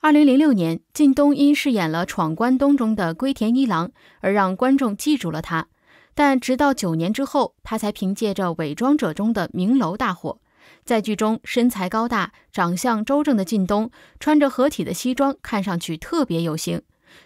二零零六年，靳东因饰演了《闯关东》中的龟田一郎而让观众记住了他，但直到九年之后，他才凭借着《伪装者》中的明楼大火。在剧中，身材高大、长相周正的靳东穿着合体的西装，看上去特别有型，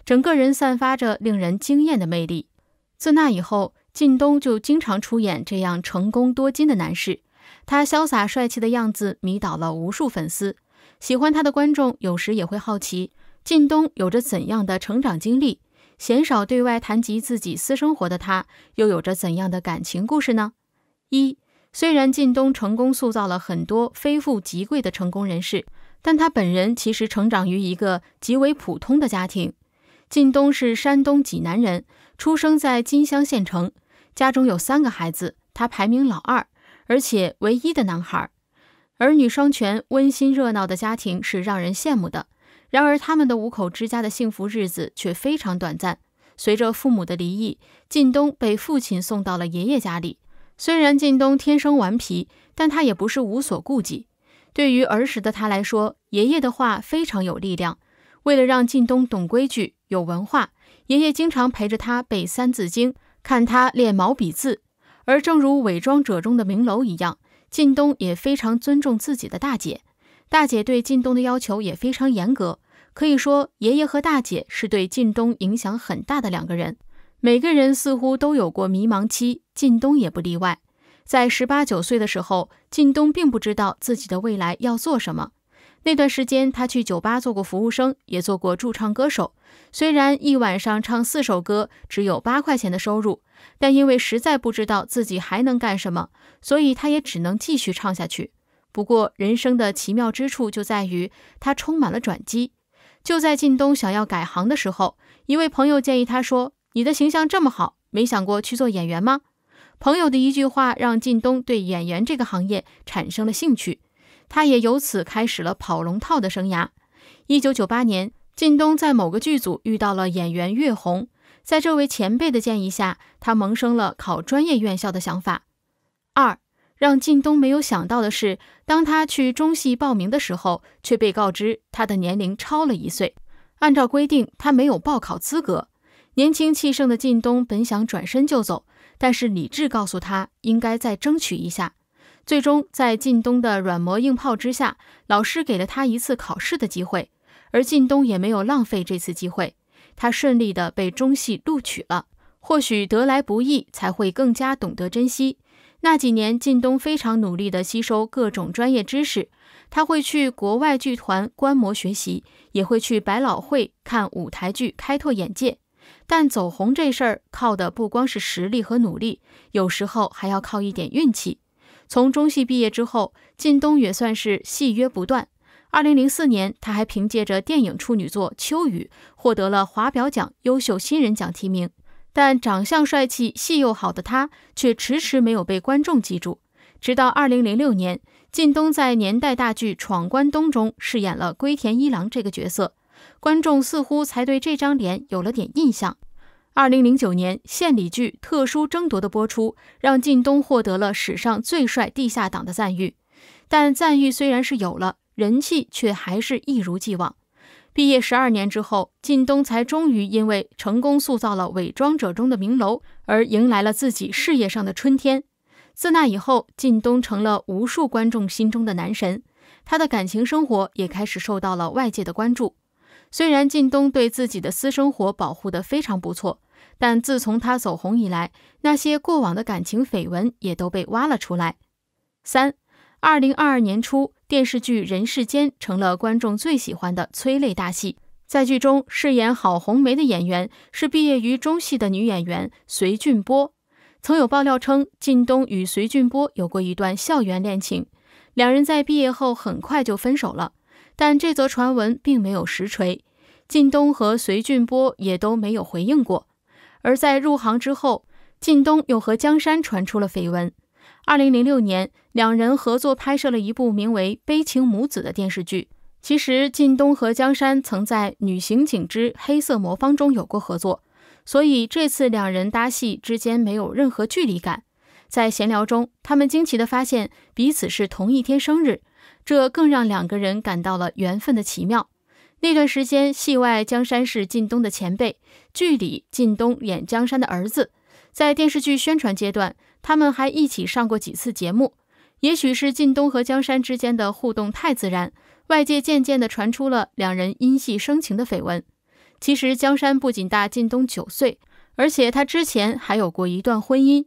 整个人散发着令人惊艳的魅力。自那以后，靳东就经常出演这样成功多金的男士，他潇洒帅气的样子迷倒了无数粉丝。喜欢他的观众有时也会好奇，靳东有着怎样的成长经历？鲜少对外谈及自己私生活的他，又有着怎样的感情故事呢？一，虽然靳东成功塑造了很多非富即贵的成功人士，但他本人其实成长于一个极为普通的家庭。靳东是山东济南人，出生在金乡县城，家中有三个孩子，他排名老二，而且唯一的男孩。儿女双全、温馨热闹的家庭是让人羡慕的。然而，他们的五口之家的幸福日子却非常短暂。随着父母的离异，靳东被父亲送到了爷爷家里。虽然靳东天生顽皮，但他也不是无所顾忌。对于儿时的他来说，爷爷的话非常有力量。为了让靳东懂规矩、有文化，爷爷经常陪着他背《三字经》，看他练毛笔字。而正如《伪装者》中的明楼一样。靳东也非常尊重自己的大姐，大姐对靳东的要求也非常严格。可以说，爷爷和大姐是对靳东影响很大的两个人。每个人似乎都有过迷茫期，靳东也不例外。在十八九岁的时候，靳东并不知道自己的未来要做什么。那段时间，他去酒吧做过服务生，也做过驻唱歌手。虽然一晚上唱四首歌，只有八块钱的收入。但因为实在不知道自己还能干什么，所以他也只能继续唱下去。不过人生的奇妙之处就在于，它充满了转机。就在靳东想要改行的时候，一位朋友建议他说：“你的形象这么好，没想过去做演员吗？”朋友的一句话让靳东对演员这个行业产生了兴趣，他也由此开始了跑龙套的生涯。1998年，靳东在某个剧组遇到了演员岳红。在这位前辈的建议下，他萌生了考专业院校的想法。二，让靳东没有想到的是，当他去中戏报名的时候，却被告知他的年龄超了一岁，按照规定，他没有报考资格。年轻气盛的靳东本想转身就走，但是理智告诉他应该再争取一下。最终，在靳东的软磨硬泡之下，老师给了他一次考试的机会，而靳东也没有浪费这次机会。他顺利的被中戏录取了，或许得来不易，才会更加懂得珍惜。那几年，靳东非常努力地吸收各种专业知识，他会去国外剧团观摩学习，也会去百老汇看舞台剧，开拓眼界。但走红这事儿，靠的不光是实力和努力，有时候还要靠一点运气。从中戏毕业之后，靳东也算是戏约不断。二零零四年，他还凭借着电影处女作《秋雨》获得了华表奖优秀新人奖提名。但长相帅气、戏又好的他却迟迟没有被观众记住。直到二零零六年，靳东在年代大剧《闯关东》中饰演了龟田一郎这个角色，观众似乎才对这张脸有了点印象。二零零九年，献礼剧《特殊争夺》的播出让靳东获得了史上最帅地下党的赞誉。但赞誉虽然是有了。人气却还是一如既往。毕业十二年之后，靳东才终于因为成功塑造了《伪装者》中的明楼，而迎来了自己事业上的春天。自那以后，靳东成了无数观众心中的男神。他的感情生活也开始受到了外界的关注。虽然靳东对自己的私生活保护得非常不错，但自从他走红以来，那些过往的感情绯闻也都被挖了出来。三。二零二二年初，电视剧《人世间》成了观众最喜欢的催泪大戏。在剧中饰演郝红梅的演员是毕业于中戏的女演员隋俊波。曾有爆料称，靳东与隋俊波有过一段校园恋情，两人在毕业后很快就分手了。但这则传闻并没有实锤，靳东和隋俊波也都没有回应过。而在入行之后，靳东又和江山传出了绯闻。二零零六年，两人合作拍摄了一部名为《悲情母子》的电视剧。其实，靳东和江山曾在《女刑警之黑色魔方》中有过合作，所以这次两人搭戏之间没有任何距离感。在闲聊中，他们惊奇地发现彼此是同一天生日，这更让两个人感到了缘分的奇妙。那段时间，戏外江山是靳东的前辈，剧里靳东演江山的儿子。在电视剧宣传阶段。他们还一起上过几次节目，也许是靳东和江山之间的互动太自然，外界渐渐地传出了两人因戏生情的绯闻。其实，江山不仅大靳东九岁，而且他之前还有过一段婚姻。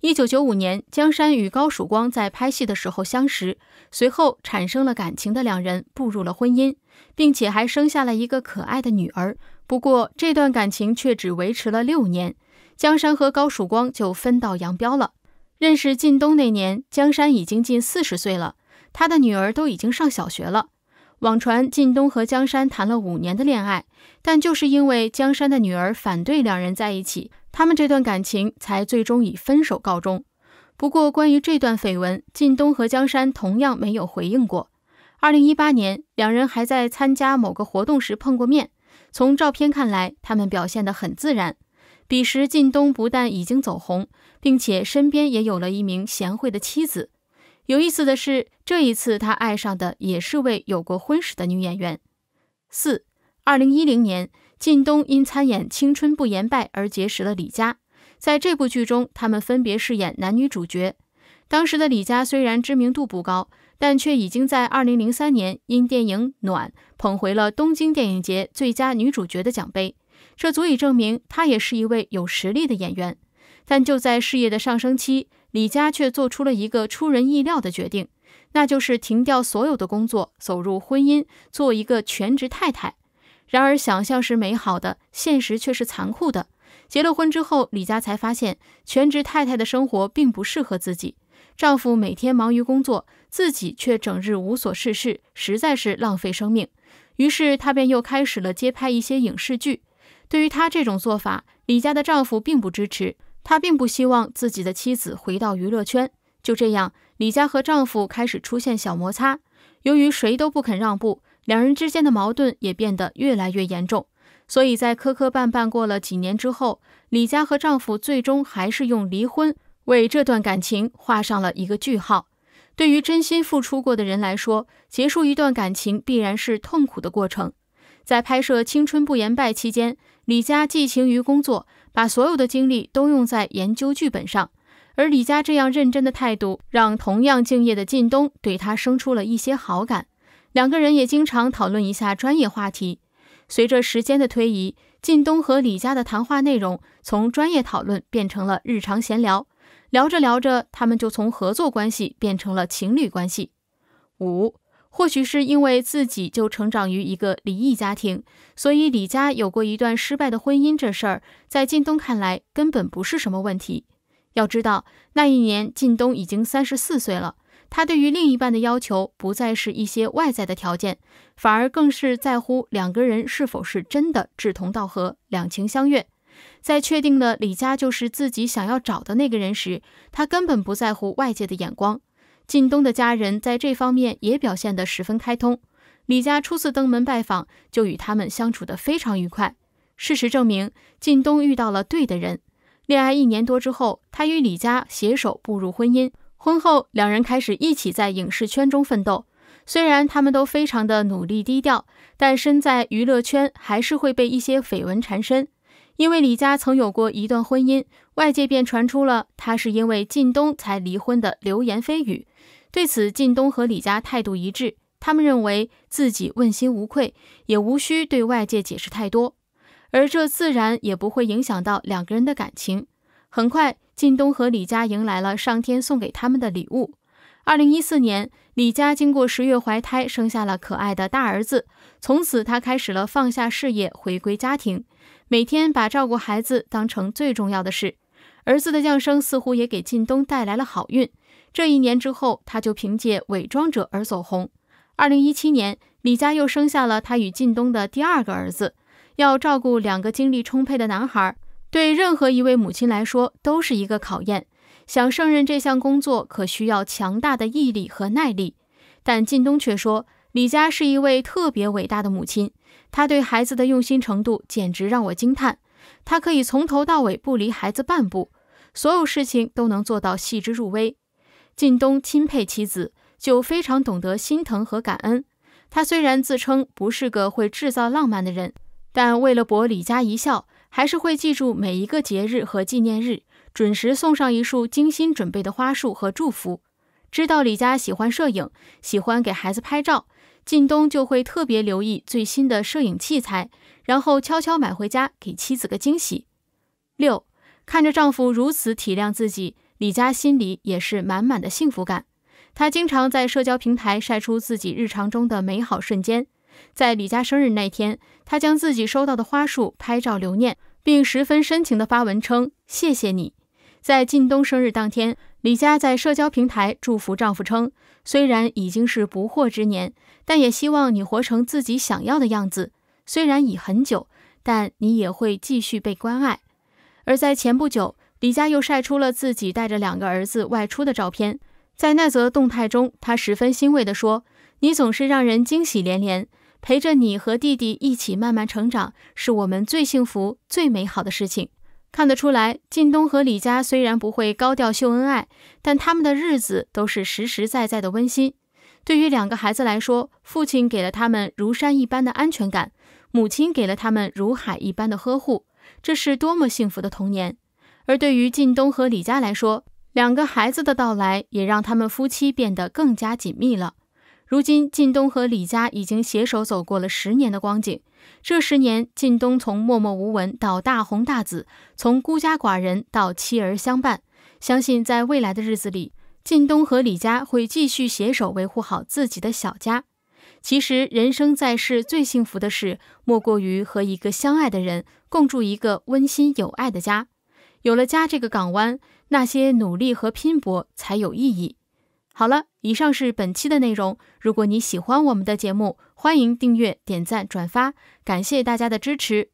一九九五年，江山与高曙光在拍戏的时候相识，随后产生了感情的两人步入了婚姻，并且还生下了一个可爱的女儿。不过，这段感情却只维持了六年。江山和高曙光就分道扬镳了。认识靳东那年，江山已经近四十岁了，他的女儿都已经上小学了。网传靳东和江山谈了五年的恋爱，但就是因为江山的女儿反对两人在一起，他们这段感情才最终以分手告终。不过，关于这段绯闻，靳东和江山同样没有回应过。二零一八年，两人还在参加某个活动时碰过面，从照片看来，他们表现得很自然。彼时，靳东不但已经走红，并且身边也有了一名贤惠的妻子。有意思的是，这一次他爱上的也是位有过婚史的女演员。四，二零一零年，靳东因参演《青春不言败》而结识了李佳。在这部剧中，他们分别饰演男女主角。当时的李佳虽然知名度不高，但却已经在二零零三年因电影《暖》捧回了东京电影节最佳女主角的奖杯。这足以证明，她也是一位有实力的演员。但就在事业的上升期，李佳却做出了一个出人意料的决定，那就是停掉所有的工作，走入婚姻，做一个全职太太。然而，想象是美好的，现实却是残酷的。结了婚之后，李佳才发现，全职太太的生活并不适合自己。丈夫每天忙于工作，自己却整日无所事事，实在是浪费生命。于是，她便又开始了接拍一些影视剧。对于她这种做法，李家的丈夫并不支持。他并不希望自己的妻子回到娱乐圈。就这样，李佳和丈夫开始出现小摩擦。由于谁都不肯让步，两人之间的矛盾也变得越来越严重。所以在磕磕绊绊过了几年之后，李佳和丈夫最终还是用离婚为这段感情画上了一个句号。对于真心付出过的人来说，结束一段感情必然是痛苦的过程。在拍摄《青春不言败》期间，李佳寄情于工作，把所有的精力都用在研究剧本上。而李佳这样认真的态度，让同样敬业的靳东对他生出了一些好感。两个人也经常讨论一下专业话题。随着时间的推移，靳东和李佳的谈话内容从专业讨论变成了日常闲聊。聊着聊着，他们就从合作关系变成了情侣关系。五。或许是因为自己就成长于一个离异家庭，所以李佳有过一段失败的婚姻这事儿，在靳东看来根本不是什么问题。要知道，那一年靳东已经三十四岁了，他对于另一半的要求不再是一些外在的条件，反而更是在乎两个人是否是真的志同道合、两情相悦。在确定了李佳就是自己想要找的那个人时，他根本不在乎外界的眼光。靳东的家人在这方面也表现得十分开通，李佳初次登门拜访就与他们相处得非常愉快。事实证明，靳东遇到了对的人。恋爱一年多之后，他与李佳携手步入婚姻。婚后，两人开始一起在影视圈中奋斗。虽然他们都非常的努力低调，但身在娱乐圈还是会被一些绯闻缠身。因为李佳曾有过一段婚姻，外界便传出了她是因为靳东才离婚的流言蜚语。对此，靳东和李佳态度一致。他们认为自己问心无愧，也无需对外界解释太多。而这自然也不会影响到两个人的感情。很快，靳东和李佳迎来了上天送给他们的礼物。二零一四年，李佳经过十月怀胎，生下了可爱的大儿子。从此，她开始了放下事业，回归家庭，每天把照顾孩子当成最重要的事。儿子的降生似乎也给靳东带来了好运。这一年之后，他就凭借《伪装者》而走红。二零一七年，李佳又生下了他与靳东的第二个儿子。要照顾两个精力充沛的男孩，对任何一位母亲来说都是一个考验。想胜任这项工作，可需要强大的毅力和耐力。但靳东却说，李佳是一位特别伟大的母亲。她对孩子的用心程度简直让我惊叹。她可以从头到尾不离孩子半步。所有事情都能做到细致入微，靳东钦佩妻子，就非常懂得心疼和感恩。他虽然自称不是个会制造浪漫的人，但为了博李佳一笑，还是会记住每一个节日和纪念日，准时送上一束精心准备的花束和祝福。知道李佳喜欢摄影，喜欢给孩子拍照，靳东就会特别留意最新的摄影器材，然后悄悄买回家给妻子个惊喜。六。看着丈夫如此体谅自己，李佳心里也是满满的幸福感。她经常在社交平台晒出自己日常中的美好瞬间。在李佳生日那天，她将自己收到的花束拍照留念，并十分深情地发文称：“谢谢你。”在靳东生日当天，李佳在社交平台祝福丈夫称：“虽然已经是不惑之年，但也希望你活成自己想要的样子。虽然已很久，但你也会继续被关爱。”而在前不久，李佳又晒出了自己带着两个儿子外出的照片。在那则动态中，他十分欣慰地说：“你总是让人惊喜连连，陪着你和弟弟一起慢慢成长，是我们最幸福、最美好的事情。”看得出来，靳东和李佳虽然不会高调秀恩爱，但他们的日子都是实实在在的温馨。对于两个孩子来说，父亲给了他们如山一般的安全感。母亲给了他们如海一般的呵护，这是多么幸福的童年！而对于靳东和李佳来说，两个孩子的到来也让他们夫妻变得更加紧密了。如今，靳东和李佳已经携手走过了十年的光景。这十年，靳东从默默无闻到大红大紫，从孤家寡人到妻儿相伴。相信在未来的日子里，靳东和李佳会继续携手维护好自己的小家。其实，人生在世最幸福的事，莫过于和一个相爱的人共住一个温馨有爱的家。有了家这个港湾，那些努力和拼搏才有意义。好了，以上是本期的内容。如果你喜欢我们的节目，欢迎订阅、点赞、转发，感谢大家的支持。